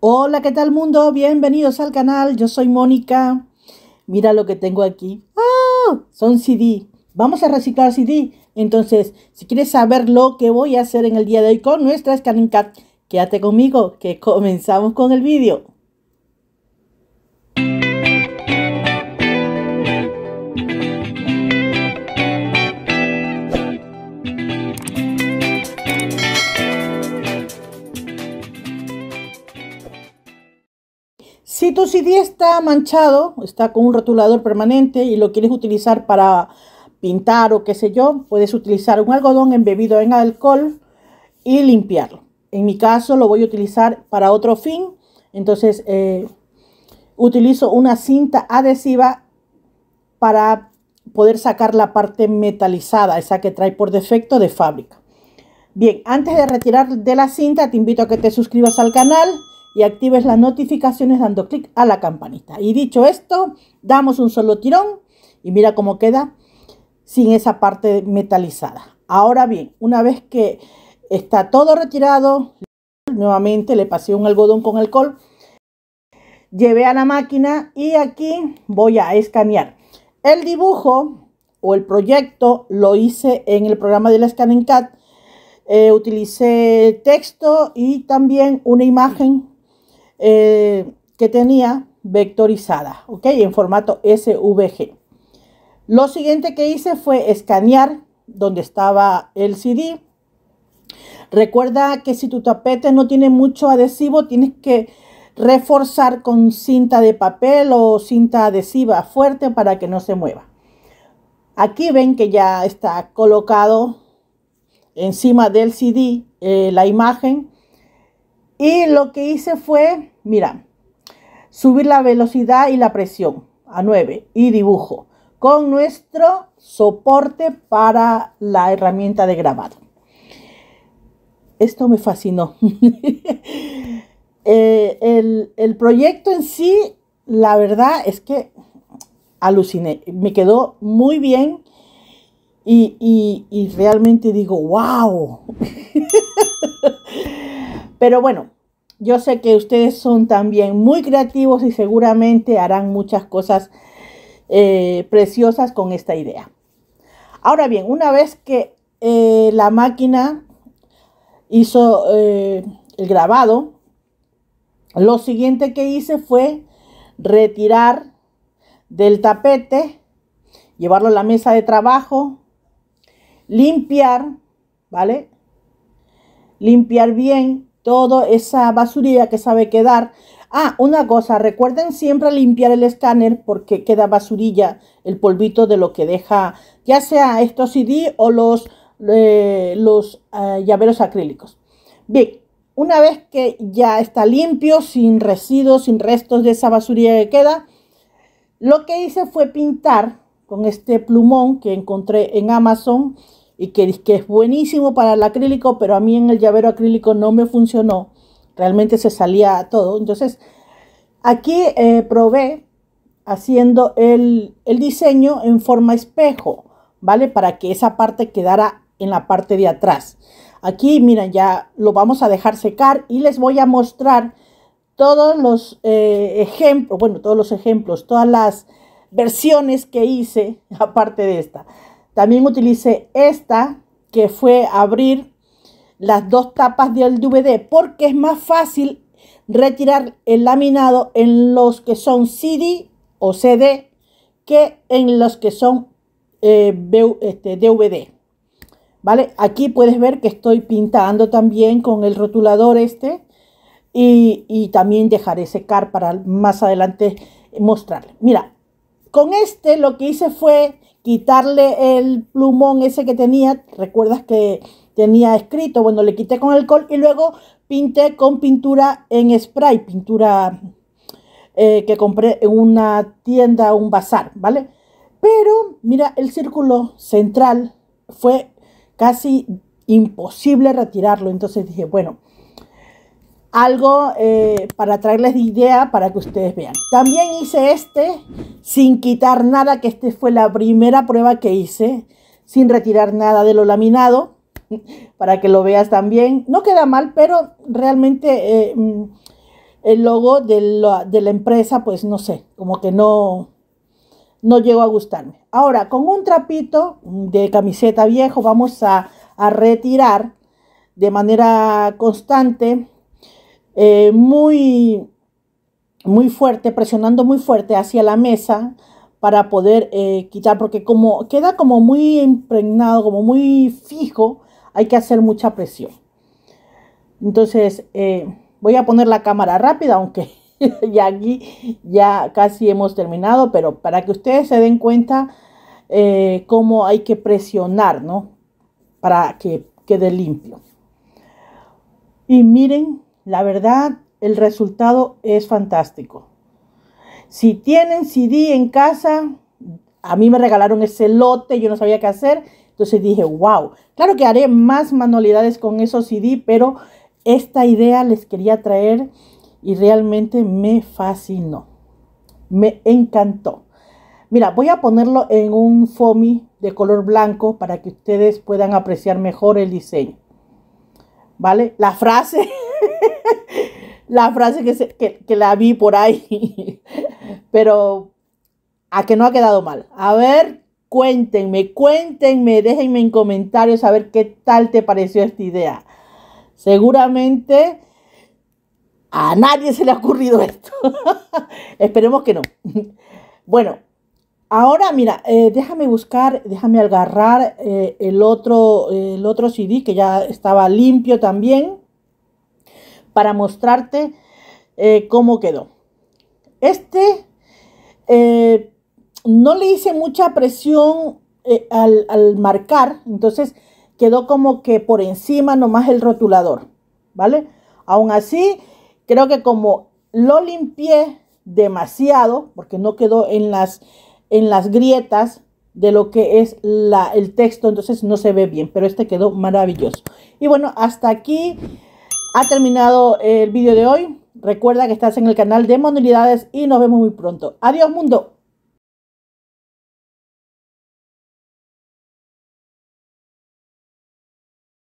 Hola, ¿qué tal mundo? Bienvenidos al canal, yo soy Mónica. Mira lo que tengo aquí. ¡Ah! Son CD. Vamos a reciclar CD. Entonces, si quieres saber lo que voy a hacer en el día de hoy con nuestra Scanning Cat, quédate conmigo que comenzamos con el vídeo. Si tu CD está manchado, está con un rotulador permanente y lo quieres utilizar para pintar o qué sé yo, puedes utilizar un algodón embebido en alcohol y limpiarlo. En mi caso lo voy a utilizar para otro fin, entonces eh, utilizo una cinta adhesiva para poder sacar la parte metalizada, esa que trae por defecto de fábrica. Bien, antes de retirar de la cinta, te invito a que te suscribas al canal y actives las notificaciones dando clic a la campanita. Y dicho esto, damos un solo tirón y mira cómo queda sin esa parte metalizada. Ahora bien, una vez que está todo retirado, nuevamente le pasé un algodón con alcohol, llevé a la máquina y aquí voy a escanear. El dibujo o el proyecto lo hice en el programa de la Scanning Cat. Eh, utilicé texto y también una imagen eh, que tenía vectorizada, ¿ok? En formato SVG. Lo siguiente que hice fue escanear donde estaba el CD. Recuerda que si tu tapete no tiene mucho adhesivo, tienes que reforzar con cinta de papel o cinta adhesiva fuerte para que no se mueva. Aquí ven que ya está colocado encima del CD eh, la imagen y lo que hice fue, mira, subir la velocidad y la presión a 9 y dibujo con nuestro soporte para la herramienta de grabado. Esto me fascinó. Eh, el, proyecto en sí, la verdad es que aluciné, me quedó muy bien. Y, y, realmente digo, wow, Pero bueno, yo sé que ustedes son también muy creativos y seguramente harán muchas cosas eh, preciosas con esta idea. Ahora bien, una vez que eh, la máquina hizo eh, el grabado, lo siguiente que hice fue retirar del tapete, llevarlo a la mesa de trabajo, limpiar, ¿vale? Limpiar bien toda esa basurilla que sabe quedar. Ah, una cosa, recuerden siempre limpiar el escáner porque queda basurilla, el polvito de lo que deja, ya sea estos CD o los, eh, los eh, llaveros acrílicos. Bien, una vez que ya está limpio, sin residuos, sin restos de esa basurilla que queda, lo que hice fue pintar con este plumón que encontré en Amazon y que, es buenísimo para el acrílico, pero a mí en el llavero acrílico no me funcionó. Realmente se salía todo. Entonces, aquí eh, probé haciendo el, diseño en forma espejo, ¿vale? Para que esa parte quedara en la parte de atrás. Aquí, miren, ya lo vamos a dejar secar y les voy a mostrar todos los eh, ejemplos, bueno, todos los ejemplos, todas las versiones que hice aparte de esta. También utilicé esta, que fue abrir las dos tapas del DVD, porque es más fácil retirar el laminado en los que son CD o CD que en los que son DVD. Eh, este, ¿Vale? Aquí puedes ver que estoy pintando también con el rotulador este y, y también dejaré secar para más adelante mostrarle. Mira, con este lo que hice fue quitarle el plumón ese que tenía, recuerdas que tenía escrito, bueno, le quité con alcohol y luego pinté con pintura en spray, pintura eh, que compré en una tienda, un bazar, ¿vale? Pero mira, el círculo central fue casi imposible retirarlo, entonces dije, bueno, algo eh, para traerles de idea para que ustedes vean. También hice este sin quitar nada, que este fue la primera prueba que hice, sin retirar nada de lo laminado, para que lo veas también. No queda mal, pero realmente eh, mm, el logo de la, empresa, pues no sé, como que no, no llegó a gustarme. Ahora, con un trapito de camiseta viejo vamos a, a retirar de manera constante eh, muy, muy fuerte, presionando muy fuerte hacia la mesa para poder eh, quitar, porque como queda como muy impregnado, como muy fijo, hay que hacer mucha presión. Entonces, eh, voy a poner la cámara rápida, aunque ya aquí ya casi hemos terminado, pero para que ustedes se den cuenta cómo hay que presionar, ¿no? Para que quede limpio. Y miren la verdad, el resultado es fantástico. Si tienen CD en casa, a mí me regalaron ese lote, yo no sabía qué hacer, entonces dije, wow, claro que haré más manualidades con esos CD, pero esta idea les quería traer y realmente me fascinó, me encantó. Mira, voy a ponerlo en un foamy de color blanco para que ustedes puedan apreciar mejor el diseño. ¿Vale? La frase la frase que, la vi por ahí. Pero a que no ha quedado mal. A ver, cuéntenme, cuéntenme, déjenme en comentarios a ver qué tal te pareció esta idea. Seguramente a nadie se le ha ocurrido esto. Esperemos que no. Bueno, ahora mira, eh, déjame buscar, déjame agarrar eh, el, otro, el otro CD que ya estaba limpio también para mostrarte eh, cómo quedó. Este eh, no le hice mucha presión eh, al, marcar, entonces quedó como que por encima nomás el rotulador, ¿vale? Aún así, creo que como lo limpié demasiado, porque no quedó en las, en las grietas, de lo que es el texto, entonces no se ve bien, pero este quedó maravilloso. Y bueno, hasta aquí ha terminado el vídeo de hoy. Recuerda que estás en el canal de modalidades y nos vemos muy pronto. Adiós mundo.